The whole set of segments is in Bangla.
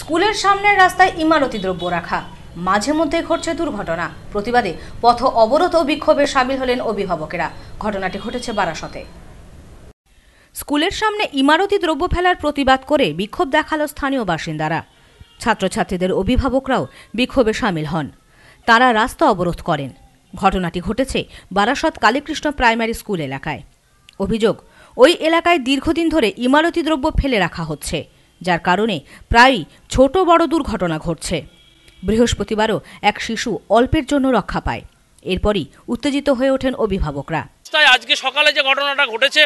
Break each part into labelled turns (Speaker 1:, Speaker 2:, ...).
Speaker 1: স্কুলের সামনের রাস্তায় ইমারতি দ্রব্য রাখা মাঝে মধ্যে ঘটছে দুর্ঘটনা প্রতিবাদে পথ অবরোধ ও বিক্ষোভে সামিল হলেন অভিভাবকেরা ঘটনাটি ঘটেছে বারাসতে স্কুলের সামনে ইমারতি দ্রব্য ফেলার প্রতিবাদ করে বিক্ষোভ দেখালো স্থানীয় বাসিন্দারা ছাত্রছাত্রীদের অভিভাবকরাও বিক্ষোভে সামিল হন তারা রাস্তা অবরোধ করেন ঘটনাটি ঘটেছে বারাসত কালীকৃষ্ণ প্রাইমারি স্কুল এলাকায় অভিযোগ ওই এলাকায় দীর্ঘদিন ধরে ইমারতি দ্রব্য ফেলে রাখা হচ্ছে যার কারণে প্রায়ই ছোট বড় দুর্ঘটনা ঘটছে বৃহস্পতিবারও এক শিশু অল্পের জন্য রক্ষা পায় এরপরই উত্তেজিত হয়ে ওঠেন অভিভাবকরা
Speaker 2: তাই আজকে সকালে যে ঘটনাটা ঘটেছে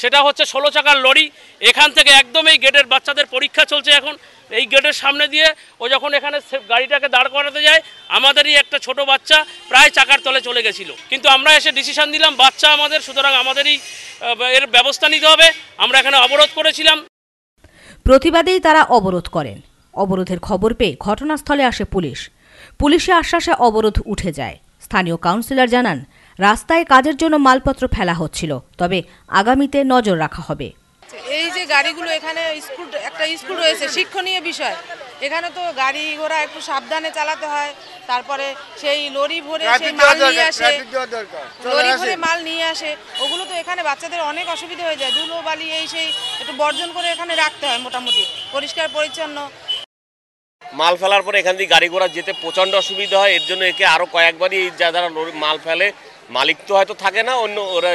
Speaker 2: সেটা হচ্ছে ষোলো চাকার লরি এখান থেকে একদম এই গেটের বাচ্চাদের পরীক্ষা চলছে এখন এই গেটের সামনে দিয়ে ও যখন এখানে গাড়িটাকে দাঁড় করাতে যায় আমাদেরই একটা ছোট বাচ্চা প্রায় চাকার তলে চলে গেছিল কিন্তু আমরা এসে ডিসিশন দিলাম বাচ্চা আমাদের সুতরাং আমাদেরই এর ব্যবস্থা নিতে হবে আমরা এখানে অবরোধ করেছিলাম
Speaker 1: প্রতিবাদেই তারা অবরোধ করেন অবরোধের খবর পেয়ে ঘটনাস্থলে আসে পুলিশ পুলিশে আশ্বাসে অবরোধ উঠে যায় স্থানীয় কাউন্সিলর জানান রাস্তায় কাজের জন্য মালপত্র ফেলা হচ্ছিল তবে আগামীতে নজর রাখা হবে
Speaker 3: এই যে গাড়িগুলো এখানে স্কুল একটা স্কুল রয়েছে শিক্ষণীয় বিষয় এখানে তো গাড়ি ঘোড়া একটু সাবধানে চালাতে হয় তারপরে সেই লরি ভরে সেই মাল নিয়ে আসে লরি ভরে মাল নিয়ে আসে ওগুলো তো এখানে বাচ্চাদের অনেক অসুবিধা হয়ে যায় ধুলো বালি এই সেই একটু বর্জন করে এখানে রাখতে হয় মোটামুটি পরিষ্কার পরিচ্ছন্ন
Speaker 4: মাল ফেলার পরে এখান থেকে গাড়ি ঘোড়া যেতে প্রচণ্ড অসুবিধা হয় এর জন্য একে আরও কয়েকবারই যারা মাল ফেলে মালিক তো হয়তো থাকে না অন্য ওরা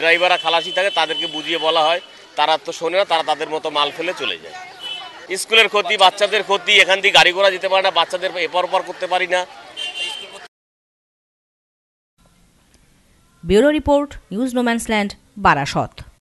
Speaker 4: ড্রাইভাররা খালাসি থাকে তাদেরকে বুঝিয়ে বলা হয় তারা তো শোনে না তারা তাদের মতো মাল ফেলে চলে যায় স্কুলের ক্ষতি বাচ্চাদের ক্ষতি এখান দিয়ে গাড়ি ঘোড়া যেতে পারে না বাচ্চাদের এপর ওপর করতে পারি না
Speaker 1: bureau report news no man's land Barasat